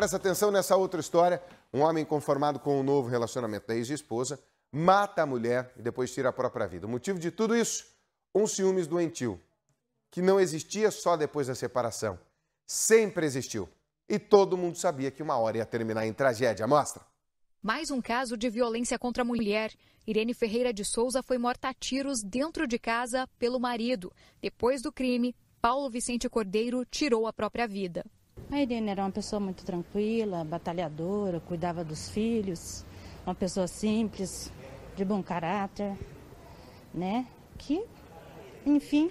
presta atenção nessa outra história. Um homem conformado com um novo relacionamento da ex-esposa mata a mulher e depois tira a própria vida. O motivo de tudo isso? Um ciúmes doentio, que não existia só depois da separação. Sempre existiu. E todo mundo sabia que uma hora ia terminar em tragédia. Mostra. Mais um caso de violência contra a mulher. Irene Ferreira de Souza foi morta a tiros dentro de casa pelo marido. Depois do crime, Paulo Vicente Cordeiro tirou a própria vida. A Irene né, era uma pessoa muito tranquila, batalhadora, cuidava dos filhos, uma pessoa simples, de bom caráter, né? Que, enfim,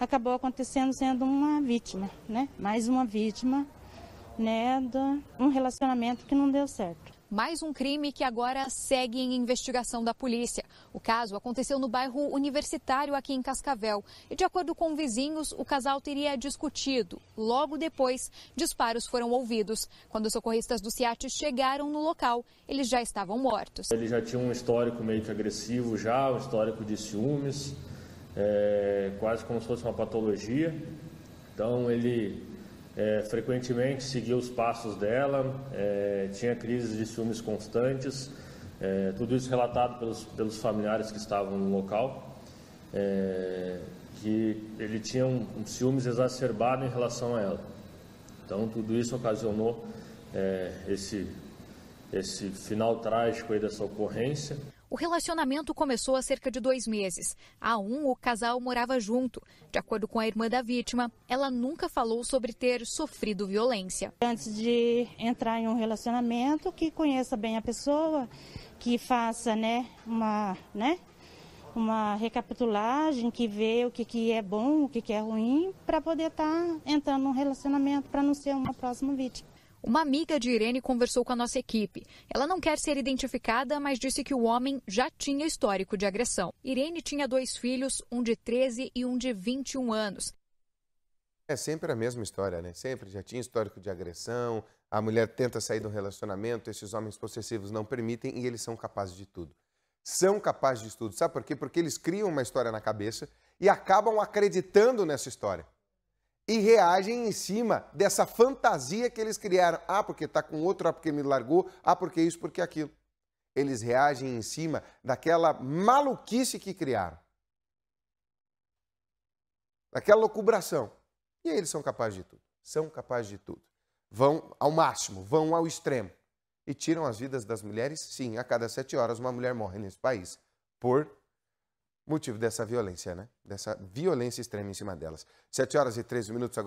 acabou acontecendo sendo uma vítima, né? Mais uma vítima, né? De um relacionamento que não deu certo mais um crime que agora segue em investigação da polícia. O caso aconteceu no bairro Universitário, aqui em Cascavel. E de acordo com vizinhos, o casal teria discutido. Logo depois, disparos foram ouvidos. Quando os socorristas do CIAT chegaram no local, eles já estavam mortos. Ele já tinha um histórico meio que agressivo, já, um histórico de ciúmes, é, quase como se fosse uma patologia. Então ele é, frequentemente seguia os passos dela, é, tinha crises de ciúmes constantes, é, tudo isso relatado pelos, pelos familiares que estavam no local, é, que ele tinha um, um, ciúmes exacerbado em relação a ela. Então, tudo isso ocasionou é, esse esse final trágico aí dessa ocorrência. O relacionamento começou há cerca de dois meses. Há um, o casal morava junto. De acordo com a irmã da vítima, ela nunca falou sobre ter sofrido violência. Antes de entrar em um relacionamento, que conheça bem a pessoa, que faça né, uma, né, uma recapitulagem, que vê o que, que é bom, o que, que é ruim, para poder estar tá entrando num relacionamento, para não ser uma próxima vítima. Uma amiga de Irene conversou com a nossa equipe. Ela não quer ser identificada, mas disse que o homem já tinha histórico de agressão. Irene tinha dois filhos, um de 13 e um de 21 anos. É sempre a mesma história, né? Sempre já tinha histórico de agressão, a mulher tenta sair do relacionamento, esses homens possessivos não permitem e eles são capazes de tudo. São capazes de tudo. Sabe por quê? Porque eles criam uma história na cabeça e acabam acreditando nessa história e reagem em cima dessa fantasia que eles criaram. Ah, porque está com outro, ah, porque me largou, ah, porque isso, porque aquilo. Eles reagem em cima daquela maluquice que criaram. Daquela locubração. E aí eles são capazes de tudo. São capazes de tudo. Vão ao máximo, vão ao extremo. E tiram as vidas das mulheres? Sim, a cada sete horas uma mulher morre nesse país por motivo dessa violência, né? Dessa violência extrema em cima delas. 7 horas e 13 minutos agora.